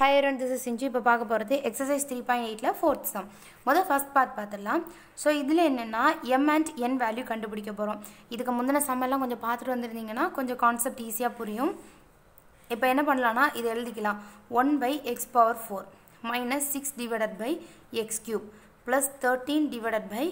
Higher and this செஞ்சு இப்போ பார்க்க போகிறது எக்ஸசைஸ் த்ரீ பாயிண்ட் எயிட்டில் ஃபோர்த் சம் முதல் ஃபஸ்ட் பார்ட் பார்த்துடலாம் ஸோ இதில் என்னென்னா எம் அண்ட் என் வேல்யூ கண்டுபிடிக்க போகிறோம் இதுக்கு முந்தின சம்மெல்லாம் கொஞ்சம் பார்த்துட்டு வந்திருந்தீங்கன்னா கொஞ்சம் கான்செப்ட் ஈஸியாக புரியும் இப்போ என்ன பண்ணலான்னா இது எழுதிக்கலாம் one by x power four minus six divided by x cube plus thirteen divided by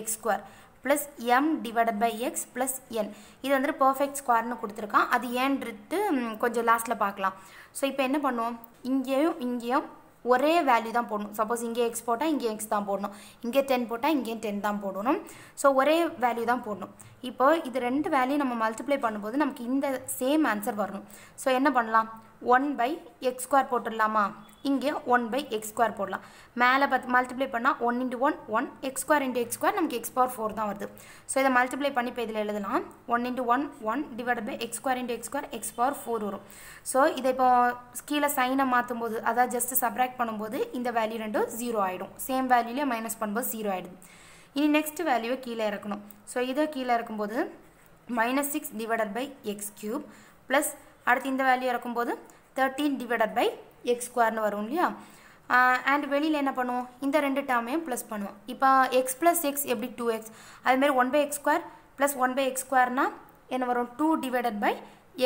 x square plus m divided by x plus n இது வந்துட்டு பர்ஃபெக்ட் ஸ்கொயர்னு கொடுத்துருக்கான் அது ஏன்றிட்டு கொஞ்சம் லாஸ்ட்டில் பார்க்கலாம் ஸோ இப்போ என்ன பண்ணுவோம் இங்கேயும் இங்கேயும் ஒரே வேல்யூ தான் போடணும் சப்போஸ் இங்கே எக்ஸ் போட்டால் இங்கே எக்ஸ் தான் போடணும் இங்கே டென் போட்டால் இங்கேயும் டென் தான் போடணும் ஸோ ஒரே வேல்யூ தான் போடணும் இப்போ இது ரெண்டு வேல்யூ நம்ம மல்டிப்ளை பண்ணும்போது நமக்கு இந்த சேம் ஆன்சர் வரணும் ஸோ என்ன பண்ணலாம் ஒன் பை எக்ஸ் ஸ்கொயர் போட்டுடலாமா இங்கே ஒன் பை எக்ஸ் போடலாம் மேலே பார்த்து மல்டிப்ளை பண்ணால் one into one one x square into x square நமக்கு எக்ஸ் பவர் ஃபோர் தான் வருது ஸோ இதை மல்டிப்ளை பண்ணி இப்போ இதில் எழுதலாம் one into one one divide by x into into x square x four வரும் ஸோ இதை இப்போ கீழே சைனை மாற்றும் போது அதாவது subtract சப்ராக்ட் பண்ணும்போது இந்த வேல்யூ ரெண்டும் ஜீரோ ஆயிடும் சேம் வேல்யூலே மைனஸ் பண்ணும்போது 0 ஆகிடும் இனி next value கீழே இறக்கணும் ஸோ இதை கீழே இறக்கும்போது minus six divided by x plus அடுத்து இந்த வேல்யூ இறக்கும்போது தேர்ட்டீன் டிவைடட் பை எக்ஸ் ஸ்கொயர்னு வரும் இல்லையா அண்ட் வெளியில் என்ன பண்ணுவோம் இந்த ரெண்டு டேர்மையும் ப்ளஸ் பண்ணுவோம் இப்போ எக்ஸ் ப்ளஸ் எக்ஸ் எப்படி டூ எக்ஸ் அதுமாரி one by x square plus one by x ஸ்கொயர்னா என்ன வரும் டூ டிவைடட் பை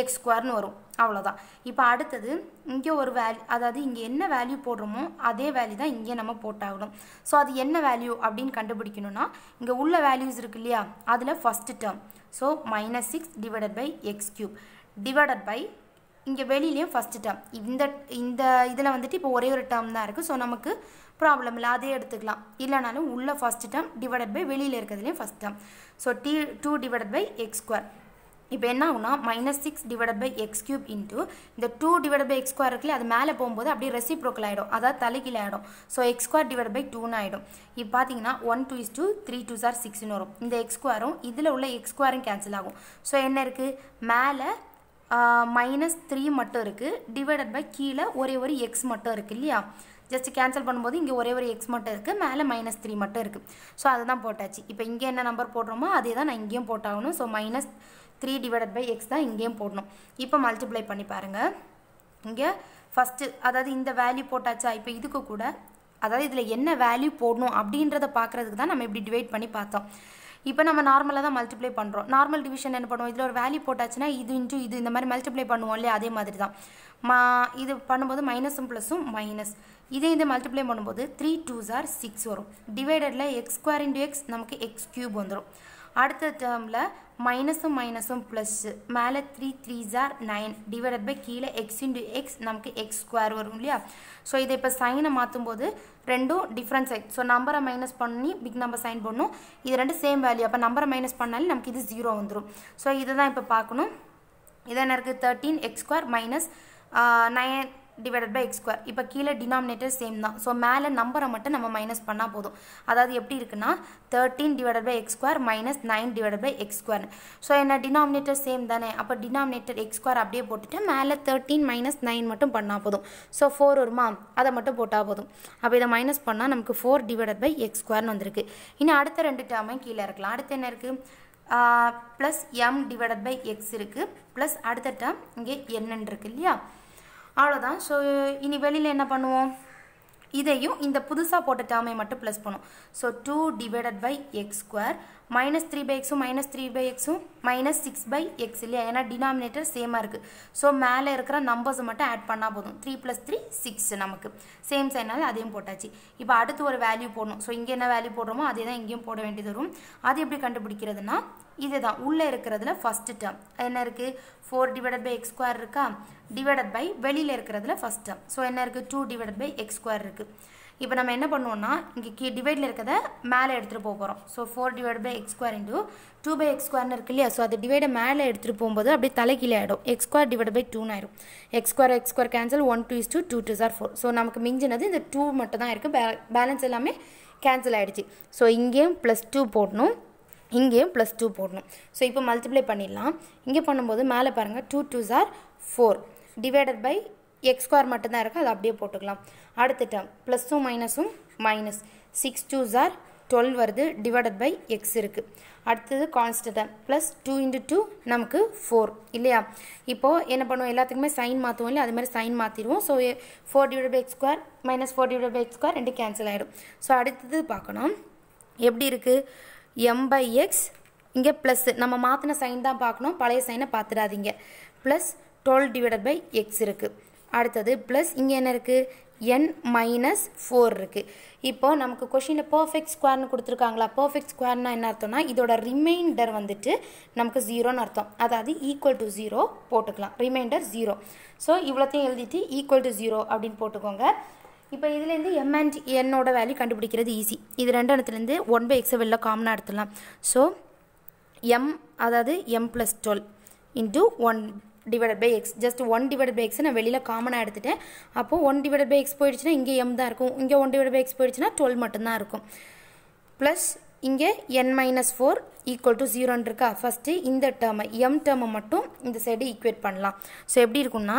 எக்ஸ் ஸ்கொயர்னு வரும் அவ்வளோதான் இப்போ அடுத்தது இங்கே ஒரு வேல்யூ அதாவது இங்கே என்ன வேல்யூ போடுறோமோ அதே வேல்யூ தான் இங்கே நம்ம போட்டாகணும் ஸோ அது என்ன வேல்யூ அப்படின்னு கண்டுபிடிக்கணும்னா இங்கே உள்ள வேல்யூஸ் இருக்கு இல்லையா அதில் first term so minus six divided by x cube divided by இங்கே வெளியிலையும் ஃபஸ்ட்டு டேர்ம் இந்த இந்த இதில் வந்துட்டு இப்போ ஒரே ஒரு டேர்ம் தான் இருக்குது ஸோ நமக்கு ப்ராப்ளம் இல்லை அதே எடுத்துக்கலாம் இல்லைனாலும் உள்ள ஃபஸ்ட் டேர்ம் டிவைடட் பை வெளியில் இருக்கிறதுலையும் first term so the two divided by x square இப்போ என்ன ஆகுனா minus six divided by x cube into இந்த two divide by x square இருக்குல்ல அது மேலே போகும்போது அப்படியே ரெசிப்ரோக்கல் ஆகிடும் அதாவது தலைகீழ் ஆகிடும் so x square divide by டூன்னு ஆகிடும் இப்போ பார்த்தீங்கன்னா one two is two three twos are சிக்ஸ்னு வரும் இந்த எக்ஸ் ஸ்கொயரும் இதில் உள்ள எக்ஸ் ஸ்கொயரும் கேன்சல் ஆகும் ஸோ என்ன இருக்குது மேலே மைனஸ் த்ரீ மட்டும் இருக்குது டிவைடட் பை கீழே ஒரே ஒரு எக்ஸ் மட்டும் இருக்குது இல்லையா ஜஸ்ட் கேன்சல் பண்ணும்போது இங்கே ஒரே ஒரு எக்ஸ் மட்டும் இருக்குது மேலே மைனஸ் த்ரீ மட்டும் இருக்குது ஸோ அதுதான் போட்டாச்சு இப்போ இங்கே என்ன நம்பர் போடுறோமோ அதே தான் நான் இங்கேயும் போட்டாகணும் so minus three divided by x தான் இங்கேயும் போடணும் இப்போ மல்டிப்ளை பண்ணி பாருங்கள் இங்கே ஃபஸ்ட்டு அதாவது இந்த வேல்யூ போட்டாச்சா இப்போ இதுக்கு கூட அதாவது இதில் என்ன வேல்யூ போடணும் அப்படின்றத பார்க்குறதுக்கு தான் நம்ம இப்படி டிவைட் பண்ணி பார்த்தோம் இப்போ நம்ம நார்மலாக தான் மல்டிப்ளை பண்ணுறோம் நார்மல் டிவிஷன் என்ன பண்ணுவோம் இதில் ஒரு வேல்யூ போட்டாச்சுன்னா இது இன்ட்டு இது இந்த மாதிரி மல்டிப்ளை பண்ணுவோம் இல்லையா அதே மாதிரி தான் மா இது பண்ணும்போது மைனஸும் ப்ளஸும் மைனஸ் இதே இதை மல்டிப்ளை பண்ணும்போது த்ரீ டூஸ் ஆர் சிக்ஸ் வரும் டிவைடடில் எக்ஸ் ஸ்கொயர் இன்டூ எக்ஸ் நமக்கு எக்ஸ் க்யூப் வந்துடும் அடுத்த டேர்மில் மைனஸும் மைனஸும் ப்ளஸ்ஸு மேலே three threes are nine divide by கீழே எக்ஸ் இன்டூ எக்ஸ் நமக்கு எக்ஸ் ஸ்கொயர் வரும் இல்லையா ஸோ இதை இப்போ சைனை மாற்றும் போது ரெண்டும் டிஃப்ரென்ஸ் சைட் ஸோ நம்பரை மைனஸ் பண்ணி பிக் நம்பர் சைன் பண்ணும் இது ரெண்டு சேம் வேல்யூ அப்போ நம்பரை மைனஸ் பண்ணாலே நமக்கு இது ஜீரோ வந்துடும் ஸோ இதை தான் இப்போ பார்க்கணும் இதான் இருக்குது thirteen x square minus nine divided by x square. இப்போ கீழே டினாமினேட்டர் சேம் தான் ஸோ மேலே நம்பரை மட்டும் நம்ம மைனஸ் பண்ணால் போதும் அதாவது எப்படி இருக்குன்னா 13 divided by x square minus nine divided by x square. So என்ன டினாமினேட்டர் சேம் தானே அப்போ denominator x square அப்படியே போட்டுட்டு மேலே 13 மைனஸ் நைன் மட்டும் பண்ணா போதும் ஸோ ஃபோர் வருமா அதை மட்டும் போட்டால் போதும் அப்போ இதை மைனஸ் பண்ணால் நமக்கு four divided by x square வந்திருக்கு இன்னும் அடுத்த ரெண்டு டேர்மையும் கீழே இருக்கலாம் அடுத்து என்ன இருக்குது ப்ளஸ் எம் பை எக்ஸ் இருக்குது ப்ளஸ் அடுத்த இங்கே என்னன்னு இல்லையா அவ்வளோதான் ஸோ இனி வெளியில் என்ன பண்ணுவோம் இதையும் இந்த புதுசாக போட்ட டேர்மை மட்டும் ப்ளஸ் பண்ணும் so two divided by x square minus three by எக்ஸும் மைனஸ் த்ரீ பை எக்ஸும் மைனஸ் சிக்ஸ் பை எக்ஸ் இல்லையா ஏன்னா டினாமினேட்டர் சேமாக இருக்குது ஸோ மேலே இருக்கிற நம்பர்ஸ் மட்டும் ஆட் பண்ணால் போதும் த்ரீ ப்ளஸ் த்ரீ சிக்ஸ் நமக்கு சேம் சைனால் அதையும் போட்டாச்சு இப்போ அடுத்து ஒரு வேல்யூ போடணும் ஸோ இங்கே என்ன வேல்யூ போடுறோமோ அதே தான் இங்கேயும் போட வேண்டியது வரும் அது எப்படி கண்டுபிடிக்கிறதுனா இதுதான் உள்ளே இருக்கிறதுல ஃபஸ்ட்டு டேர்ம் என்ன இருக்குது four divided by x square இருக்கா டிவைடட் பை வெளியில் இருக்கிறதுல ஃபஸ்ட் டேர்ம் ஸோ என்ன இருக்குது two divided by x square இருக்குது இப்போ நம்ம என்ன பண்ணுவோம்னா இங்கே கீ டிவைடில் இருக்கிறத மேலே எடுத்துகிட்டு போக போகிறோம் so four divide by x square into two by x ஸ்கொயர்னு இருக்கு இல்லையா ஸோ அது டிவைடை மேலே எடுத்துகிட்டு போகும்போது அப்படியே தலைக்கீழே ஆகிடும் எக்ஸ் ஸ்கொயர் டிவைட் பை டூன்னு ஆயிடும் x square x square cancel one two is two two twos are four so நமக்கு மிஞ்சினது இந்த டூ மட்டும் தான் இருக்குது பேலன்ஸ் எல்லாமே கேன்சல் ஆகிடுச்சு ஸோ இங்கேயும் ப்ளஸ் டூ போடணும் இங்கேயும் ப்ளஸ் டூ போடணும் ஸோ இப்போ மல்டிப்ளை பண்ணிடலாம் இங்கே பண்ணும்போது மேலே பாருங்கள் two twos are four divided by x square மட்டும்தான் இருக்குது அதை அப்படியே போட்டுக்கலாம் அடுத்த டேம் ப்ளஸும் மைனஸும் minus six twos are twelve வருது டிவைடட் பை எக்ஸ் இருக்குது அடுத்தது கான்ஸ்டன்டாக ப்ளஸ் டூ இன்ட்டு டூ நமக்கு ஃபோர் இல்லையா இப்போது என்ன பண்ணுவோம் எல்லாத்துக்குமே சைன் மாற்றுவோம் இல்லையா மாதிரி சைன் மாற்றிடுவோம் so four divide by x square minus four divide by x square ரெண்டு கேன்சல் ஆகிடும் ஸோ அடுத்தது பார்க்கணும் எப்படி இருக்குது எம் பை எக்ஸ் இங்கே ப்ளஸ்ஸு நம்ம மாற்றின சைன் தான் பார்க்கணும் பழைய சைனை பார்த்துடாதீங்க plus twelve divided by x இருக்குது அடுத்தது ப்ளஸ் இங்கே என்ன இருக்குது என் மைனஸ் ஃபோர் இருக்குது இப்போது நமக்கு கொஷினில் பர்ஃபெக்ட் ஸ்கொயர்னு கொடுத்துருக்காங்களா பர்ஃபெக்ட் ஸ்கொயர்னால் என்ன அர்த்தம்னா இதோட ரிமைண்டர் வந்துட்டு நமக்கு ஜீரோன்னு அர்த்தம் அதாவது ஈக்குவல் டு ஜீரோ போட்டுக்கலாம் ரிமைண்டர் ஜீரோ ஸோ இவ்வளோத்தையும் எழுதிட்டு ஈக்குவல் டு ஜீரோ அப்படின்னு போட்டுக்கோங்க இப்போ இதுலேருந்து எம் அண்ட் என்னோட வேல்யூ கண்டுபிடிக்கிறது ஈஸி இது ரெண்டு இடத்துலேருந்து ஒன் பை எக்ஸை வெளில காமனாக எடுத்துடலாம் ஸோ எம் அதாவது m plus twelve into one divided by x just one divide by x நான் வெளியில் காமனாக எடுத்துட்டேன் அப்போது ஒன் டிவைட் பை எக்ஸ் போயிடுச்சுன்னா இங்கே எம் தான் இருக்கும் இங்கே ஒன் டிவைட் பை எக்ஸ் போயிடுச்சுன்னா டுவெல் மட்டும்தான் இருக்கும் ப்ளஸ் இங்கே n minus four equal to ஜீரோன்னு இருக்கா ஃபஸ்ட்டு இந்த டேர்மை எம் டேர்மை மட்டும் இந்த சைடு ஈக்குவேட் பண்ணலாம் ஸோ எப்படி இருக்குன்னா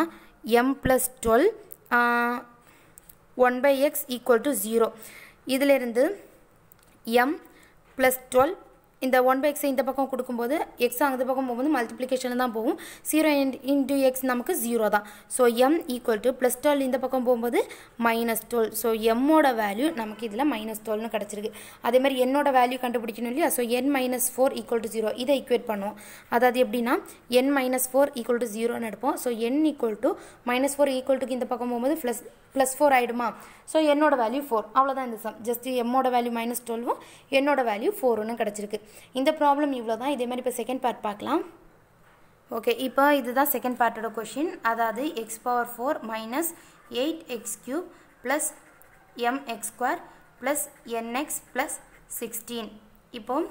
m plus twelve one by x equal to zero இருந்து எம் ப்ளஸ் டுவெல் இந்த ஒன் பை எக்ஸை இந்த பக்கம் கொடுக்கும்போது x அந்த பக்கம் போகும்போது multiplicationல் தான் போகும் ஜீரோ into எக்ஸ் நமக்கு ஜீரோ தான் so m equal to plus 12 இந்த பக்கம் போகும்போது மைனஸ் so ஸோ ஓட வேல்யூ நமக்கு இதில் மைனஸ் டுவெல்னு கிடச்சிருக்கு அதே மாதிரி என்னோட வேல்யூ கண்டுபிடிக்கணும் இல்லையா so n minus four equal to zero இதை பண்ணும் பண்ணுவோம் எப்படி எப்படின்னா n minus four equal to 0 எடுப்போம் so n equal to minus four equal டுக்கு இந்த பக்கம் போகும்போது ப்ளஸ் ப்ளஸ் ஃபோர் ஆகிடுமா ஸோ என்னோட வேல்யூ ஃபோர் அவ்வளோதான் இந்த சம் ஜஸ்ட் எம்மோட வேல்யூ மைனஸ் டுவெல்வும் என்னோட வேல்யூ ஃபோர்னு கிடச்சிருக்கு இந்த ப்ராப்ளம் இவ்வளோ தான் இதே மாதிரி இப்போ செகண்ட் பார்ட் பார்க்கலாம் ஓகே இப்போ இதுதான் செகண்ட் பார்ட்டோட கொஷின் அதாவது x power four minus eight x cube plus m x square plus n x plus sixteen இப்போது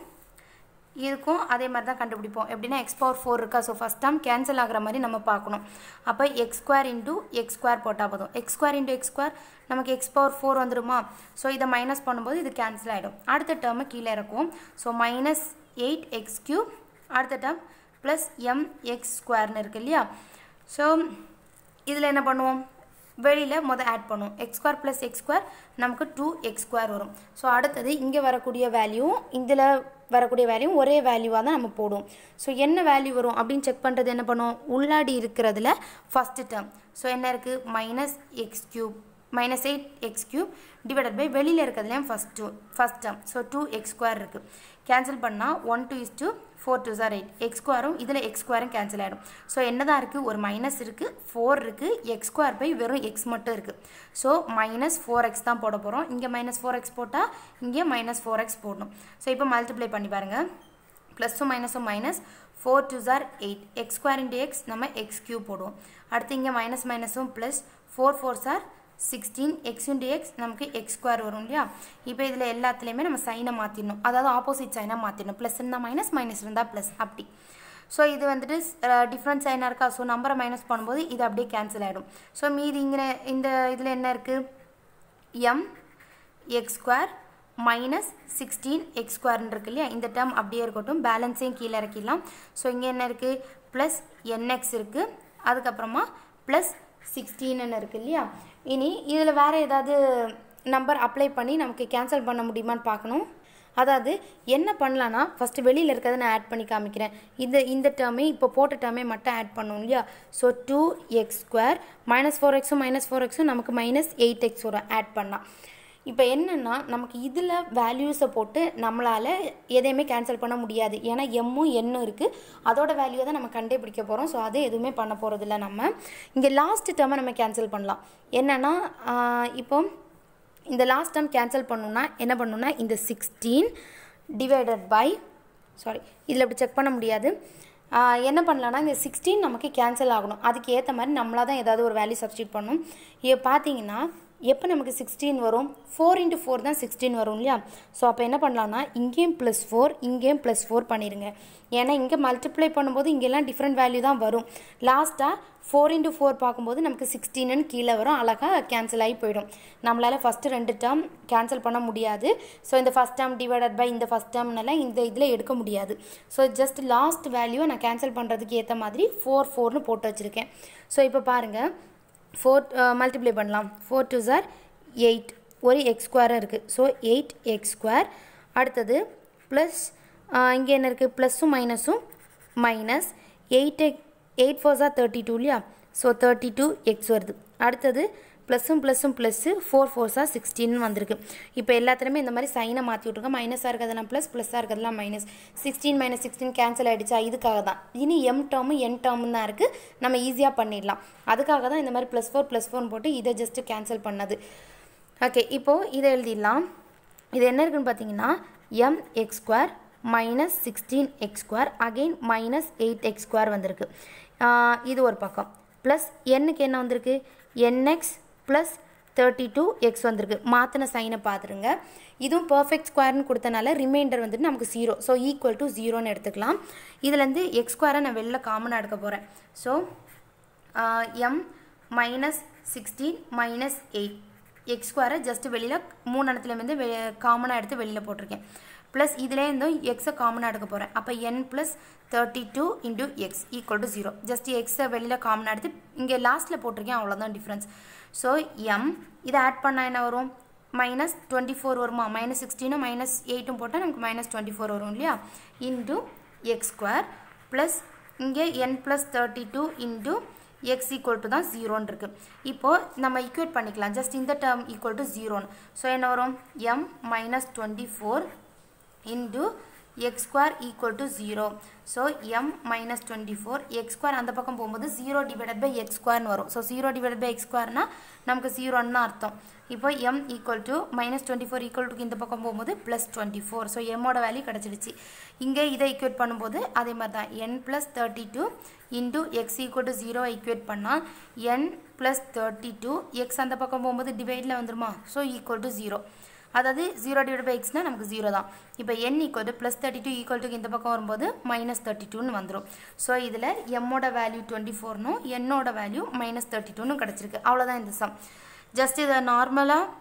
இருக்கும் அதே மாதிரி தான் கண்டுபிடிப்போம் எப்படின்னா எக்ஸ் பவர் ஃபோர் இருக்கா ஸோ ஃபஸ்ட் டைம் கேன்சல் ஆகிற மாதிரி நம்ம பார்க்கணும் அப்போ x square into x square போட்டால் போதும் x square into x square நமக்கு எக்ஸ் பவர் ஃபோர் வந்துடுமா ஸோ இதை மைனஸ் பண்ணும்போது இது கேன்சல் ஆகிடும் அடுத்த டேர்மு கீழே இருக்கும் so minus eight x cube அடுத்த டேர்ம் ப்ளஸ் எம் எக்ஸ் ஸ்கொயர்னு இருக்குது இல்லையா ஸோ இதில் என்ன பண்ணுவோம் வெளியில் மொதல் ஆட் பண்ணுவோம் x square plus x square நமக்கு டூ எக்ஸ் ஸ்கொயர் வரும் ஸோ அடுத்தது இங்கே வரக்கூடிய வேல்யூ இதில் வரக்கூடிய வேல்யூ ஒரே வேல்யூவாக தான் நம்ம போடுவோம் ஸோ என்ன வேல்யூ வரும் அப்படின்னு செக் பண்ணுறது என்ன பண்ணுவோம் உள்ளாடி இருக்கிறதுல ஃபஸ்ட்டு டேர்ம் ஸோ என்ன இருக்குது minus x cube minus eight x cube divided by வெளியில் இருக்கிறதுலேயும் first two first term so two x square இருக்குது கேன்சல் பண்ணால் one two is two four twos are eight x ஸ்கொயரும் இதில் எக்ஸ் ஸ்கொயரும் cancel ஆகிடும் ஸோ என்ன தான் இருக்குது ஒரு மைனஸ் இருக்குது ஃபோர் இருக்குது எக்ஸ் ஸ்கொயர் பை வெறும் எக்ஸ் மட்டும் இருக்குது ஸோ மைனஸ் ஃபோர் எக்ஸ் தான் போட போகிறோம் இங்கே மைனஸ் ஃபோர் எக்ஸ் போட்டால் இங்கே மைனஸ் ஃபோர் எக்ஸ் போடணும் ஸோ இப்போ மல்டிப்ளை பண்ணி பாருங்கள் ப்ளஸ்ஸும் மைனஸும் minus four twos are eight x square into x நம்ம எக்ஸ் கியூ போடுவோம் அடுத்து இங்கே மைனஸ் மைனஸும் plus four fours are sixteen x into x நமக்கு x square வரும் இல்லையா இப்போ இதில் எல்லாத்திலேமே நம்ம சைனை மாற்றிடணும் அதாவது ஆப்போசிட் sin மாற்றிடணும் ப்ளஸ் இருந்தால் மைனஸ் மைனஸ் இருந்தால் ப்ளஸ் அப்படி ஸோ இது வந்து டிஃப்ரெண்ட் சைனாக இருக்கா ஸோ நம்பரை மைனஸ் பண்ணும்போது இது அப்படியே கேன்சல் ஆகிடும் ஸோ மீதி இங்கே இந்த இதில் என்ன இருக்குது m x square, minus sixteen x square இருக்கில்லியா, இல்லையா இந்த டேர்ம் அப்படியே இருக்கட்டும் பேலன்ஸையும் கீழே இறக்கிடலாம் ஸோ இங்கே என்ன இருக்குது ப்ளஸ் என்எக்ஸ் இருக்குது அதுக்கப்புறமா ப்ளஸ் இருக்குது இல்லையா இனி இதில் வேறு ஏதாவது நம்பர் அப்ளை பண்ணி நமக்கு கேன்சல் பண்ண முடியுமான்னு பார்க்கணும் அதாவது என்ன பண்ணலான்னா ஃபஸ்ட்டு வெளியில் இருக்கிறத நான் ஆட் பண்ணி காமிக்கிறேன் இந்த இந்த டேர்மே இப்போ போட்ட டேர்மே மட்டும் ஆட் பண்ணும் இல்லையா so two x square minus four எக்ஸும் மைனஸ் ஃபோர் எக்ஸும் நமக்கு மைனஸ் எயிட் எக்ஸ் வரும் ஆட் பண்ணலாம் இப்போ என்னென்னா நமக்கு இதில் வேல்யூஸை போட்டு நம்மளால் எதையுமே கேன்சல் பண்ண முடியாது ஏன்னா எம்மும் எண்ணும் இருக்குது அதோட வேல்யூ தான் நம்ம கண்டுபிடிக்க போகிறோம் ஸோ அது எதுவுமே பண்ண போகிறதில்ல நம்ம இங்கே லாஸ்ட் டேர்மை நம்ம கேன்சல் பண்ணலாம் என்னென்னா இப்போ இந்த லாஸ்ட் டேர்ம் கேன்சல் பண்ணணுன்னா என்ன பண்ணணுன்னா இந்த சிக்ஸ்டீன் டிவைடட் பை சாரி இதில் அப்படி செக் பண்ண முடியாது என்ன பண்ணலான்னா இந்த சிக்ஸ்டீன் நமக்கு கேன்சல் ஆகணும் அதுக்கு ஏற்ற மாதிரி நம்மளாக தான் ஏதாவது ஒரு வேல்யூ சப்ஸ்டியூட் பண்ணணும் இப்போ பார்த்தீங்கன்னா எப்போ நமக்கு சிக்ஸ்டீன் வரும் ஃபோர் இன்ட்டு ஃபோர் தான் சிக்ஸ்டீன் வரும் இல்லையா ஸோ அப்போ என்ன பண்ணலாம்னா இங்கேயும் ப்ளஸ் ஃபோர் இங்கேயும் ப்ளஸ் ஃபோர் பண்ணிடுங்க ஏன்னா இங்கே மல்டிப்ளை பண்ணும்போது இங்கெல்லாம் டிஃப்ரெண்ட் வேல்யூ தான் வரும் லாஸ்ட்டாக ஃபோர் இன்ட்டு ஃபோர் பார்க்கும்போது நமக்கு சிக்ஸ்டீனுன்னு கீழே வரும் அழகாக கேன்சல் ஆகி போயிடும் நம்மளால் ஃபஸ்ட்டு ரெண்டு டேர்ம் கேன்சல் பண்ண முடியாது ஸோ இந்த ஃபஸ்ட் டேர்ம் டிவைடட் பை இந்த ஃபஸ்ட் டேர்ம்னால இந்த இதில் எடுக்க முடியாது ஸோ ஜஸ்ட் லாஸ்ட் வேல்யூவை நான் கேன்சல் பண்ணுறதுக்கு ஏற்ற மாதிரி ஃபோர் ஃபோர்னு போட்டு வச்சுருக்கேன் ஸோ இப்போ பாருங்கள் ஃபோர் மல்டிப்ளை uh, பண்ணலாம் ஃபோர் டூ சார் எயிட் ஒரு எக்ஸ் ஸ்கொயராக இருக்குது ஸோ எயிட் எக்ஸ் ஸ்கொயர் அடுத்தது ப்ளஸ் uh, இங்கே என்ன இருக்குது ப்ளஸ்ஸும் மைனஸும் minus eight x eight fours are thirty two இல்லையா ஸோ தேர்ட்டி டூ எக்ஸ் வருது அடுத்தது ப்ளஸ்ஸும் ப்ளஸ்ஸும் ப்ளஸ்ஸு ஃபோர் ஃபோர்ஸாக சிக்ஸ்டின்னு வந்திருக்கு இப்போ எல்லாத்துலேயுமே இந்த மாதிரி சைனை மாற்றி விட்ருங்க மைனஸாக இருக்கிறதுலாம் ப்ளஸ் ப்ளஸ்ஸாக இருக்கிறதெல்லாம் minus sixteen minus sixteen cancel ஆகிடுச்சா இதுக்காக தான் இனி எம் டேர்மு என் டேர்மு தான் இருக்குது நம்ம ஈஸியாக பண்ணிடலாம் அதுக்காக தான் இந்த மாதிரி ப்ளஸ் ஃபோர் ப்ளஸ் ஃபோர்னு போட்டு இதை ஜஸ்ட்டு கேன்சல் பண்ணது ஓகே இப்போது இதை எழுதிடலாம் இது என்ன இருக்குன்னு பார்த்தீங்கன்னா m x square minus sixteen x square again minus eight x square வந்திருக்கு இது ஒரு பக்கம் ப்ளஸ் என்னுக்கு என்ன வந்திருக்கு n x plus thirty two x வந்திருக்கு மாற்றின சைனை பார்த்துருங்க இதுவும் பர்ஃபெக்ட் ஸ்கொயர்னு கொடுத்தனால ரிமைண்டர் வந்துட்டு நமக்கு ஜீரோ ஸோ ஈக்குவல் டு ஜீரோன்னு எடுத்துக்கலாம் இதுலேருந்து எக்ஸ் ஸ்கொயரை நான் வெளில காமனாக எடுக்க போகிறேன் so m minus sixteen minus eight x ஸ்கொயரை ஜஸ்ட்டு வெளியில் மூணு இடத்துலேருந்து வெ காமனாக எடுத்து வெளியில் போட்டிருக்கேன் ப்ளஸ் இதுலேருந்தும் எக்ஸை காமனாக எடுக்க போகிறேன் அப்போ n plus thirty two into x equal to zero just எக்ஸை வெளியில் காமனாக எடுத்து இங்கே லாஸ்ட்டில் போட்டிருக்கேன் அவ்வளோதான் டிஃப்ரென்ஸ் ஸோ எம் இதை ஆட் பண்ணால் என்ன வரும் மைனஸ் டுவெண்ட்டி ஃபோர் வருமா மைனஸ் சிக்ஸ்டீனும் மைனஸ் எயிட்டும் போட்டால் நமக்கு மைனஸ் டுவெண்ட்டி ஃபோர் வரும் இல்லையா இன்டூ எக்ஸ் ஸ்கொயர் ப்ளஸ் இங்கே n plus thirty two into x equal to தான் ஜீரோன்னு இருக்குது இப்போது நம்ம ஈக்குவேட் பண்ணிக்கலாம் ஜஸ்ட் இந்த டேர்ம் ஈக்குவல் டு ஜீரோன்னு ஸோ என்ன வரும் m minus twenty four into x square equal to zero so m minus twenty four square அந்த பக்கம் போகும்போது ஜீரோ by பை square நு வரும் so divided by x square நா, நமக்கு 0 தான் அர்த்தம் இப்போ m equal to minus 24 four equal டுக்கு இந்த பக்கம் போகும்போது ப்ளஸ் 24. ஃபோர் ஸோ எம்மோட வேல்யூ கிடச்சிடுச்சு இங்கே இதை ஈக்குவேட் பண்ணும்போது அதே மாதிரி தான் n plus thirty two into x equal to zero equate பண்ணால் n plus thirty two x அந்த பக்கம் போகும்போது டிவைடில் வந்துருமா ஸோ ஈக்குவல் to ஜீரோ அதாவது ஜீரோ டிவைட் பை எக்ஸ்னால் நமக்கு ஜீரோ தான் இப்போ n equal to plus thirty two equal இந்த பக்கம் வரும்போது மைனஸ் தேர்ட்டி டூன்னு வந்துடும் ஸோ இதில் எம்மோட வேல்யூ டுவெண்ட்டி ஃபோர்னும் என்னோட வேல்யூ மைனஸ் தேர்ட்டி டூன்னு கிடச்சிருக்கு அவ்வளோதான் இந்த சம் ஜஸ்ட் இதை நார்மலாக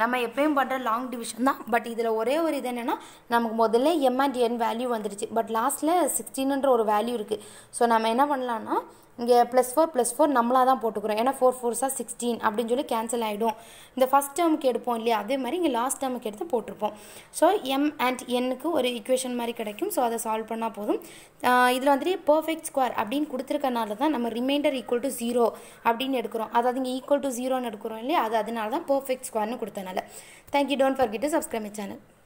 நம்ம எப்பயும் பண்ணுற லாங் டிவிஷன் தான் பட் இதில் ஒரே ஒரு இது என்னென்னா நமக்கு முதல்ல எம் அண்ட் என் வேல்யூ வந்துடுச்சு பட் லாஸ்ட்டில் சிக்ஸ்டீனுன்ற ஒரு வேல்யூ இருக்குது ஸோ நம்ம என்ன பண்ணலான்னா இங்கே ப்ளஸ் ஃபோர் ப்ளஸ் ஃபோர் நம்மளாக தான் போட்டுக்கிறோம் ஏன்னா ஃபோர் ஃபோர்ஸாக சிக்ஸ்டீன் அப்படின்னு சொல்லி கேன்சல் ஆகிடும் இந்த ஃபஸ்ட் டேர்முக்கு எடுப்போம் இல்லையா அதே மாதிரி இங்கே லாஸ்ட் டேர்முக்கு எடுத்து போட்டிருப்போம் ஸோ எம் அண்ட் என்னுக்கு ஒரு ஈக்குவேஷன் மாதிரி கிடைக்கும் ஸோ அதை சால்வ் பண்ணால் போதும் இதில் வந்துட்டு பர்ஃபெக்ட் ஸ்கொயர் அப்படின்னு கொடுத்துருக்கனால தான் நம்ம ரிமைண்டர் ஈக்குவல் டு ஜீரோ அப்படின்னு எடுக்கிறோம் அதாவது இங்கே ஈக்குவல் டு ஜீரோன்னு எடுக்கிறோம் இல்லையா அது அதனால தான் பர்ஃபெக்ட் ஸ்கொயர்னு கொடுத்தனால thank you don't forget to subscribe my channel